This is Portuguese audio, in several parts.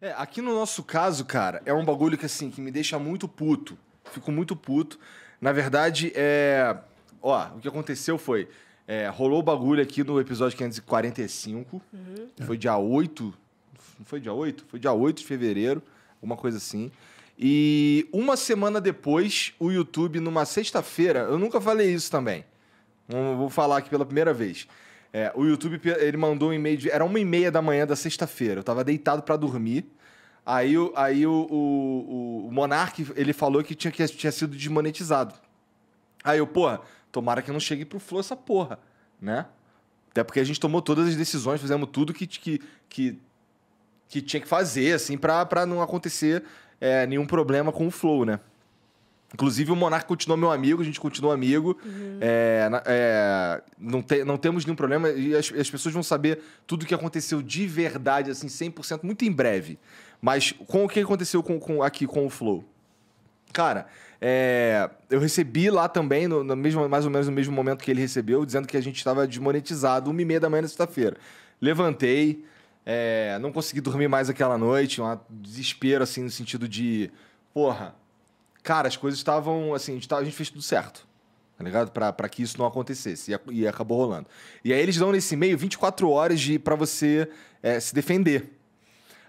É, aqui no nosso caso, cara, é um bagulho que assim, que me deixa muito puto. Fico muito puto. Na verdade, é. Ó, o que aconteceu foi. É, rolou o bagulho aqui no episódio 545. Uhum. Foi dia 8. Não foi dia 8? Foi dia 8 de fevereiro, alguma coisa assim. E uma semana depois, o YouTube, numa sexta-feira, eu nunca falei isso também. Vou falar aqui pela primeira vez. É, o YouTube, ele mandou um e-mail de. Era uma e meia da manhã da sexta-feira. Eu tava deitado para dormir. Aí, aí o, o, o, Monark, ele falou que tinha, que tinha sido desmonetizado. Aí eu, porra, tomara que não chegue pro Flow essa porra, né? Até porque a gente tomou todas as decisões, fizemos tudo que, que, que, que tinha que fazer, assim, pra, pra não acontecer é, nenhum problema com o Flow, né? Inclusive, o Monark continuou meu amigo, a gente continua amigo. Uhum. É, é, não, te, não temos nenhum problema e as, as pessoas vão saber tudo o que aconteceu de verdade, assim, 100%, muito em breve. Mas com o que aconteceu com, com aqui com o Flow? Cara, é, eu recebi lá também, no, no, mesmo, mais ou menos no mesmo momento que ele recebeu, dizendo que a gente estava desmonetizado, uma e meia da manhã na sexta-feira. Levantei, é, não consegui dormir mais aquela noite, um desespero, assim, no sentido de... Porra, cara, as coisas estavam assim, a gente, tava, a gente, fez tudo certo. Tá ligado? Pra, pra que isso não acontecesse. E, e acabou rolando. E aí eles dão nesse e-mail 24 horas de para você é, se defender.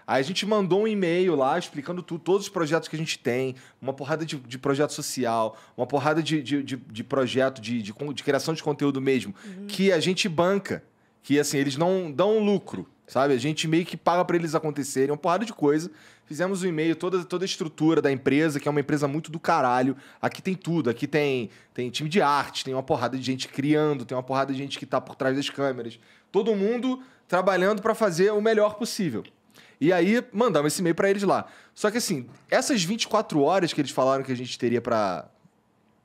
Aí a gente mandou um e-mail lá explicando todos os projetos que a gente tem, uma porrada de, de projeto social, uma porrada de, de, de, de projeto de, de, criação de conteúdo mesmo, uhum. que a gente banca que assim, eles não dão lucro, sabe? A gente meio que paga para eles acontecerem, é uma porrada de coisa. Fizemos o um e-mail, toda, toda a estrutura da empresa, que é uma empresa muito do caralho. Aqui tem tudo, aqui tem, tem time de arte, tem uma porrada de gente criando, tem uma porrada de gente que tá por trás das câmeras. Todo mundo trabalhando para fazer o melhor possível. E aí mandamos esse e-mail para eles lá. Só que assim, essas 24 horas que eles falaram que a gente teria para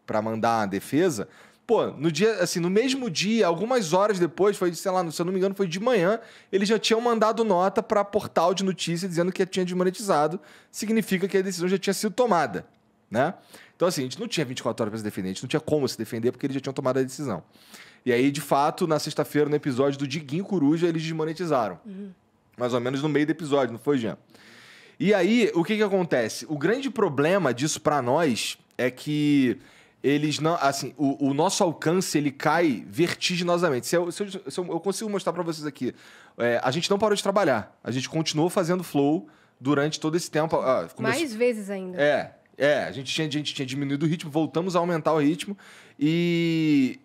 para mandar a defesa, Pô, no dia, assim, no mesmo dia, algumas horas depois, foi, sei lá, se eu não me engano, foi de manhã, eles já tinham mandado nota para portal de notícia dizendo que tinha desmonetizado. Significa que a decisão já tinha sido tomada, né? Então, assim, a gente não tinha 24 horas para se defender, a gente não tinha como se defender porque eles já tinham tomado a decisão. E aí, de fato, na sexta-feira, no episódio do Diguinho Coruja, eles desmonetizaram. Uhum. Mais ou menos no meio do episódio, não foi, Jean? E aí, o que que acontece? O grande problema disso para nós é que eles não. Assim, o, o, nosso alcance ele cai vertiginosamente. Se eu, se eu, se eu consigo mostrar para vocês aqui, é, a gente não parou de trabalhar. A gente continuou fazendo flow durante todo esse tempo. Ah, começou... Mais vezes ainda. É, é. A gente, tinha, a gente tinha diminuído o ritmo, voltamos a aumentar o ritmo e,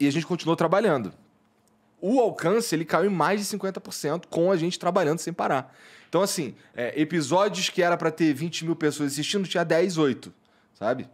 e a gente continuou trabalhando. O alcance ele caiu em mais de 50% com a gente trabalhando sem parar. Então, assim, é, episódios que era para ter 20 mil pessoas assistindo, tinha 10, 8, sabe?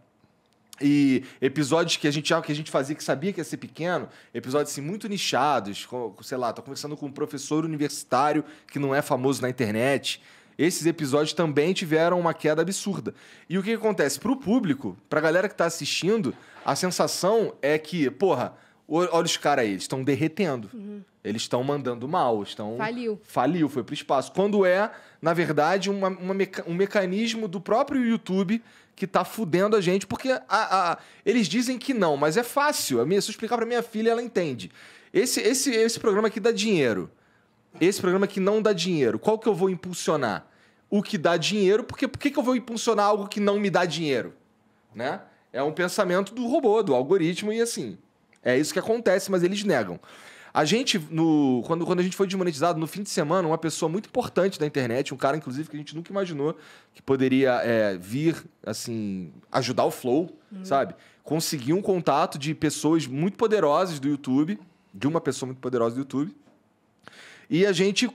E episódios que a gente que a gente fazia que sabia que ia ser pequeno, episódios assim, muito nichados, com, sei lá, tô conversando com um professor universitário que não é famoso na internet. Esses episódios também tiveram uma queda absurda. E o que, que acontece? Pro público, pra galera que tá assistindo, a sensação é que, porra, Olha os caras aí, eles estão derretendo. Uhum. Eles estão mandando mal, estão... Faliu. Faliu, foi pro espaço. Quando é, na verdade, uma, uma meca... um mecanismo do próprio YouTube que tá fudendo a gente, porque a, a... eles dizem que não, mas é fácil. Minha... se eu explicar pra minha filha, ela entende. Esse, esse, esse programa aqui dá dinheiro. Esse programa aqui não dá dinheiro. Qual que eu vou impulsionar? O que dá dinheiro, porque por que eu vou impulsionar algo que não me dá dinheiro? Né? É um pensamento do robô, do algoritmo e assim... É isso que acontece, mas eles negam. A gente, no, quando, quando a gente foi desmonetizado, no fim de semana, uma pessoa muito importante da internet, um cara, inclusive, que a gente nunca imaginou que poderia é, vir, assim, ajudar o Flow, hum. sabe? Conseguiu um contato de pessoas muito poderosas do YouTube, de uma pessoa muito poderosa do YouTube. E a gente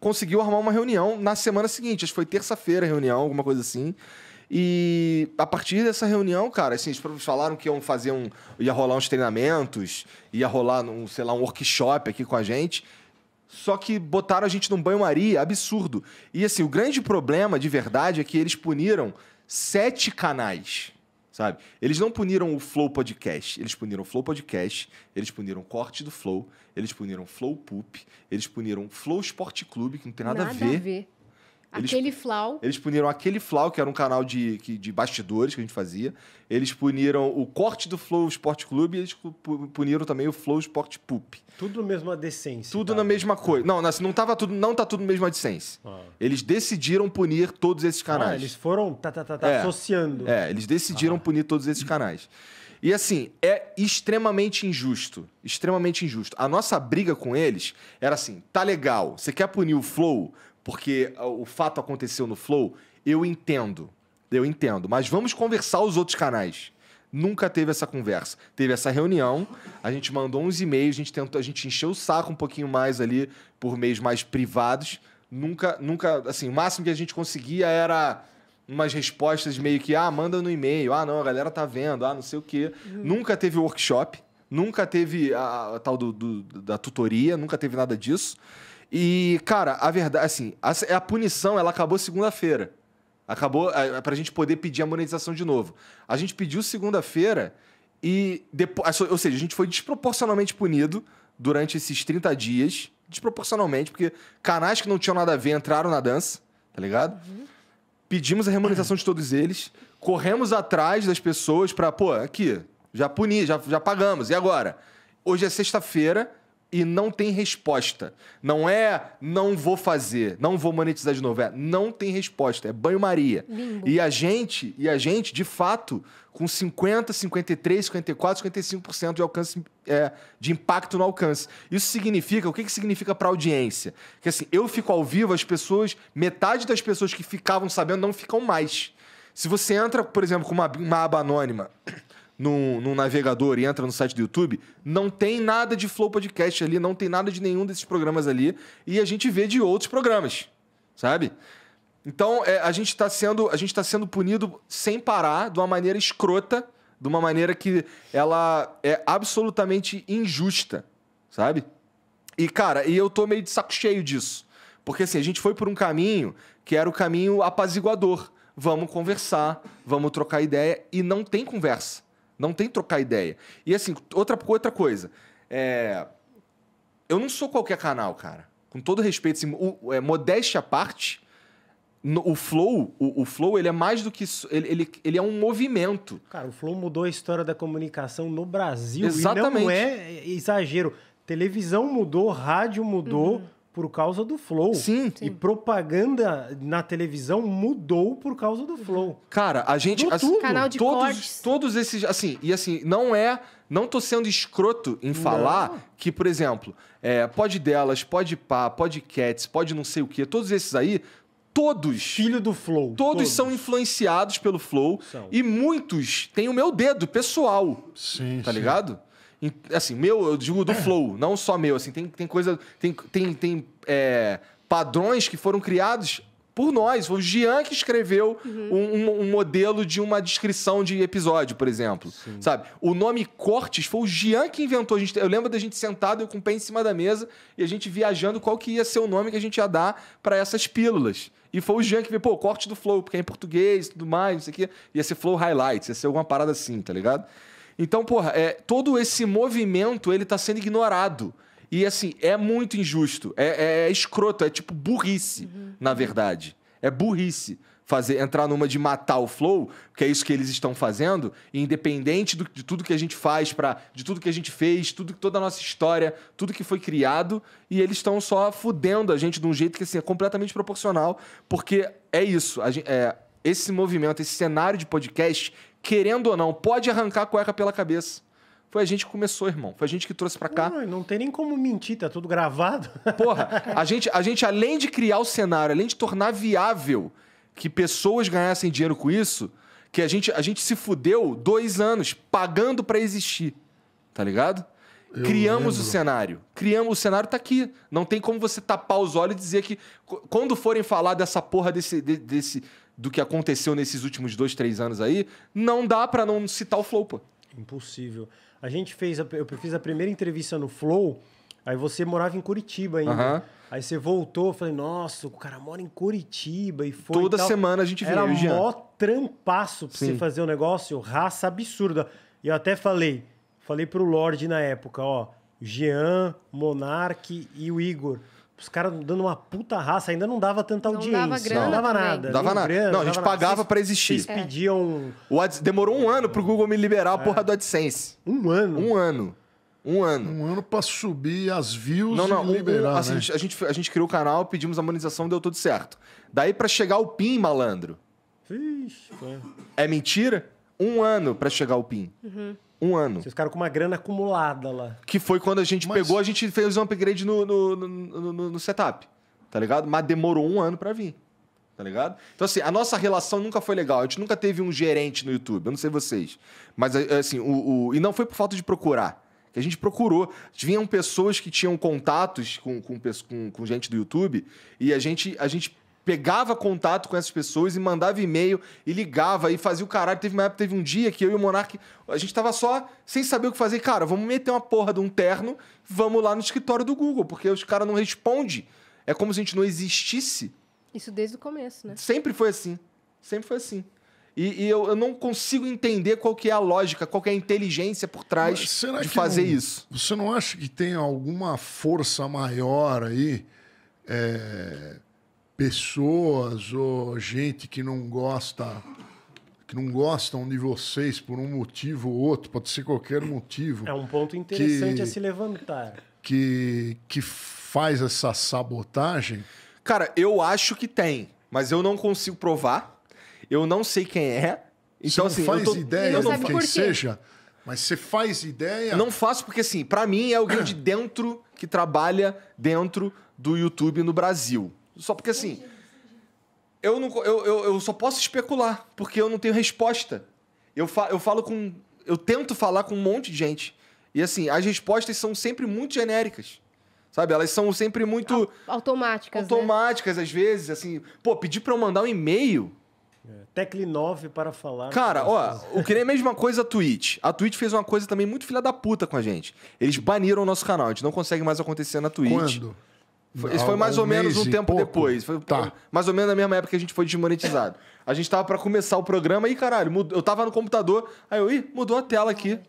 conseguiu arrumar uma reunião na semana seguinte. Acho que foi terça-feira a reunião, alguma coisa assim. E a partir dessa reunião, cara, assim, eles falaram que iam fazer um. ia rolar uns treinamentos, ia rolar, um, sei lá, um workshop aqui com a gente. Só que botaram a gente num banho-maria absurdo. E assim, o grande problema de verdade é que eles puniram sete canais. Sabe? Eles não puniram o Flow Podcast, eles puniram o Flow Podcast, eles puniram o corte do Flow, eles puniram o Flow Poop, eles puniram o Flow Sport Clube, que não tem nada, nada a ver. A ver. Eles, aquele Flau. Eles puniram aquele Flau, que era um canal de, de bastidores que a gente fazia. Eles puniram o corte do Flow Sport Clube e eles puniram também o Flow Sport Poop. Tudo na mesma decência. Tudo tá? na mesma coisa. Não, não, não, tava tudo, não tá tudo na mesma decência. Ah. Eles decidiram punir todos esses ah, canais. Ah, eles foram tá, tá, tá, tá, é. associando. É, eles decidiram ah. punir todos esses canais. E assim, é extremamente injusto. Extremamente injusto. A nossa briga com eles era assim: tá legal, você quer punir o Flow? porque ah, o fato aconteceu no Flow, eu entendo. Eu entendo. Mas vamos conversar os outros canais. Nunca teve essa conversa. Teve essa reunião, a gente mandou uns e-mails, a gente tentou, a gente encheu o saco um pouquinho mais ali por meios mais privados. Nunca, nunca, assim, o máximo que a gente conseguia era umas respostas meio que, ah, manda no e-mail, ah, não, a galera tá vendo, ah, não sei o quê. Uhum. Nunca teve workshop, nunca teve a, a tal do, do, da tutoria, nunca teve nada disso. E, cara, a verdade, assim, a, a punição ela acabou segunda-feira. Acabou é, é, pra gente poder pedir a monetização de novo. A gente pediu segunda-feira e depois. Ou seja, a gente foi desproporcionalmente punido durante esses 30 dias. Desproporcionalmente, porque canais que não tinham nada a ver entraram na dança, tá ligado? Uhum. Pedimos a remuneração de todos eles, corremos atrás das pessoas pra, pô, aqui, já puni, já, já pagamos, e agora? Hoje é sexta-feira e não tem resposta. Não é não vou fazer, não vou monetizar de novo, é não tem resposta, é banho-maria. E a gente, e a gente, de fato, com 50, 53, 54, 55% de alcance é, de impacto no alcance. Isso significa, o que, que significa para audiência? Que assim, eu fico ao vivo, as pessoas, metade das pessoas que ficavam sabendo não ficam mais. Se você entra, por exemplo, com uma, uma aba anônima num, num, navegador e entra no site do YouTube, não tem nada de Flow Podcast ali, não tem nada de nenhum desses programas ali, e a gente vê de outros programas, sabe? Então é, a gente está sendo a gente tá sendo punido sem parar, de uma maneira escrota, de uma maneira que ela é absolutamente injusta, sabe? E cara, e eu tô meio de saco cheio disso, porque assim a gente foi por um caminho que era o caminho apaziguador. Vamos conversar, vamos trocar ideia e não tem conversa. Não tem trocar ideia. E assim, outra, outra coisa. É... Eu não sou qualquer canal, cara. Com todo respeito, assim, o, é, modéstia à parte, no, o flow, o, o, flow, ele é mais do que. Ele, ele, ele, é um movimento. Cara, o flow mudou a história da comunicação no Brasil. Exatamente. E não é exagero. Televisão mudou, rádio mudou. Uhum por causa do flow. Sim. Sim. E propaganda na televisão mudou por causa do flow. Cara, a gente. Do assim, Canal de todos, todos esses. Assim, e assim, não é. Não tô sendo escroto em falar não. que, por exemplo, é, pode delas, pode pá, pode cats, pode não sei o quê, todos esses aí todos. Filho do Flow. Todos, todos, são influenciados pelo Flow. São. E muitos têm o meu dedo pessoal. Sim. Tá sim. ligado? Assim, meu, eu digo do é. flow, não só meu. Assim, tem, tem coisa. Tem, tem, tem é, padrões que foram criados por nós. Foi o Jean que escreveu uhum. um, um, modelo de uma descrição de episódio, por exemplo. Sim. Sabe? O nome cortes foi o Jean que inventou. Gente, eu lembro da gente sentado, eu com o pé em cima da mesa, e a gente viajando qual que ia ser o nome que a gente ia dar para essas pílulas. E foi o Jean que veio, pô, corte do Flow, porque é em português tudo mais, não sei o quê. Ia ser Flow Highlights, ia ser alguma parada assim, tá ligado? Então, porra, é, todo esse movimento ele tá sendo ignorado. E assim, é muito injusto. É, é, é escroto, é tipo burrice, uhum, uhum. na verdade. É burrice fazer entrar numa de matar o flow, que é isso que eles estão fazendo, independente do, de tudo que a gente faz para, de tudo que a gente fez, tudo toda a nossa história, tudo que foi criado, e eles estão só fudendo a gente de um jeito que assim é completamente proporcional, porque é isso, gente, é, esse movimento, esse cenário de podcast querendo ou não, pode arrancar a cueca pela cabeça. Foi a gente que começou, irmão. Foi a gente que trouxe para cá. Não, não, tem nem como mentir, tá tudo gravado. Porra, a gente, a gente, além de criar o cenário, além de tornar viável que pessoas ganhassem dinheiro com isso, que a gente, a gente se fudeu dois anos pagando para existir. Tá ligado? Eu criamos lembro. o cenário. Criamos, o cenário tá aqui. Não tem como você tapar os olhos e dizer que. Quando forem falar dessa porra desse, de, desse do que aconteceu nesses últimos dois, três anos aí, não dá para não citar o Flow, pô. Impossível. A gente fez, a, eu fiz a primeira entrevista no Flow, aí você morava em Curitiba ainda. Uhum. Aí você voltou, eu falei, nossa, o cara mora em Curitiba e foi. Toda e semana a gente Era viu, mó trampaço pra Sim. você fazer um negócio, raça absurda. E eu até falei, falei pro Lorde na época, ó, Jean, Monarque e o Igor. Os caras dando uma puta raça, ainda não dava tanta não audiência. Dava grana não dava nada. Dava não, nada. Grana, não, a gente pagava nada. pra existir. eles é. pediam. O Ad... Demorou um ano pro Google me liberar é. a porra do AdSense. Um ano? Um ano. Um ano. Um ano pra subir as views não, não, e liberar. Um, assim, né? a, gente, a gente criou o canal, pedimos a monetização, deu tudo certo. Daí pra chegar o PIN, malandro. Ixi, é mentira? Um ano pra chegar o PIN. Uhum. Um ano. Vocês ficaram com uma grana acumulada lá. Que foi quando a gente Mas... pegou, a gente fez um upgrade no, no, no, no, no setup, tá ligado? Mas demorou um ano para vir tá ligado? Então, assim, a nossa relação nunca foi legal. A gente nunca teve um gerente no YouTube, eu não sei vocês. Mas, é, é, assim, o, o... e não foi por falta de procurar. a gente procurou. Vinham pessoas que tinham contatos com, com, com, com gente do YouTube e a gente, a gente pegava contato com essas pessoas e mandava e-mail e ligava e fazia o caralho. Teve uma época, teve um dia que eu e o Monark, a gente tava só sem saber o que fazer. Cara, vamos meter uma porra de um terno, vamos lá no escritório do Google, porque os caras não respondem. É como se a gente não existisse. Isso desde o começo, né? Sempre foi assim. Sempre foi assim. E, e eu, eu, não consigo entender qual que é a lógica, qual que é a inteligência por trás de fazer não, isso. Você não acha que tem alguma força maior aí? É pessoas ou gente que não gosta que não gostam de vocês por um motivo ou outro, pode ser qualquer motivo. É um ponto interessante que, a se levantar. Que, que faz essa sabotagem? Cara, eu acho que tem, mas eu não consigo provar. Eu não sei quem é. Então, você não assim, faz tô... ideia de quem seja? Mas você faz ideia? Não faço porque, assim, para mim é alguém de dentro que trabalha dentro do YouTube no Brasil. Só porque assim. Eu, não, eu, eu, eu só posso especular, porque eu não tenho resposta. Eu, fa, eu falo com. Eu tento falar com um monte de gente. E assim, as respostas são sempre muito genéricas. Sabe? Elas são sempre muito. Automáticas. Automáticas, né? às vezes. Assim, pô, pedir pra eu mandar um e-mail. É, Tecle 9 para falar. Cara, ó, o que nem é a mesma coisa a Twitch. A Twitch fez uma coisa também muito filha da puta com a gente. Eles baniram o nosso canal, a gente não consegue mais acontecer na Twitch. Quando? Foi, isso foi mais um ou menos um tempo pouco. depois. Foi tá. mais ou menos na mesma época que a gente foi desmonetizado. A gente tava para começar o programa e, caralho, eu tava no computador, aí eu, ih, mudou a tela aqui.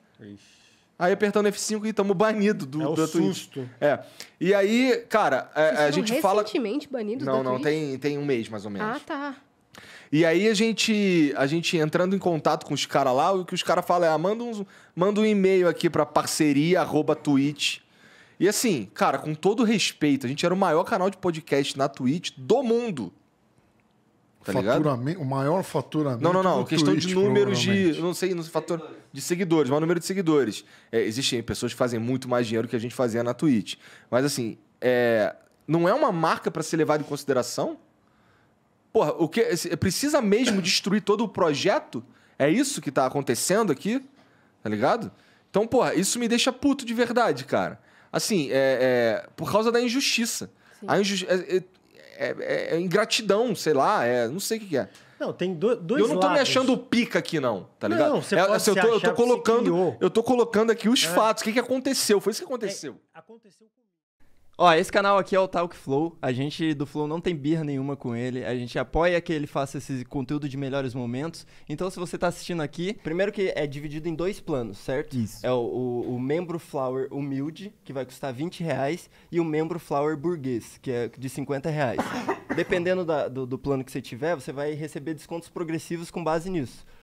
Aí apertando F5 e tamo banido do, é do susto. Twitch. É. E aí, cara, é, a, a gente fala. recentemente banido Não, não, tem, tem um mês mais ou menos. Ah, tá. E aí a gente, a gente entrando em contato com os caras lá, o que os caras falam é: ah, manda, uns, manda um e-mail aqui pra parceria arroba Twitch e assim, cara, com todo respeito, a gente era o maior canal de podcast na Twitch do mundo. Tá faturamento, o maior faturamento. Não, não, não. Questão Twitch, de números de. Não sei, não sei fator, de seguidores, maior número de seguidores. É, existem pessoas que fazem muito mais dinheiro que a gente fazia na Twitch. Mas assim, é, não é uma marca para ser levada em consideração? Porra, o que, precisa mesmo destruir todo o projeto? É isso que tá acontecendo aqui? Tá ligado? Então, porra, isso me deixa puto de verdade, cara assim, é, é, por causa da injustiça. Sim. A injustiça. É, é, é, é, ingratidão, sei lá, é, não sei o que, é. Não, tem do, dois Eu não tô lados. me achando pica aqui, não, tá ligado? Não, você é, pode assim, eu, tô, eu tô colocando, Eu tô colocando aqui os fatos, o que, que aconteceu, foi isso que aconteceu. aconteceu Ó, esse canal aqui é o Talk Flow. A gente do Flow não tem birra nenhuma com ele. A gente apoia que ele faça esse conteúdo de melhores momentos. Então, se você tá assistindo aqui, primeiro que é dividido em dois planos, certo? Isso. É o, o, o membro Flower humilde, que vai custar 20 reais, e o membro Flower burguês, que é de 50 reais. Dependendo da, do, do plano que você tiver, você vai receber descontos progressivos com base nisso.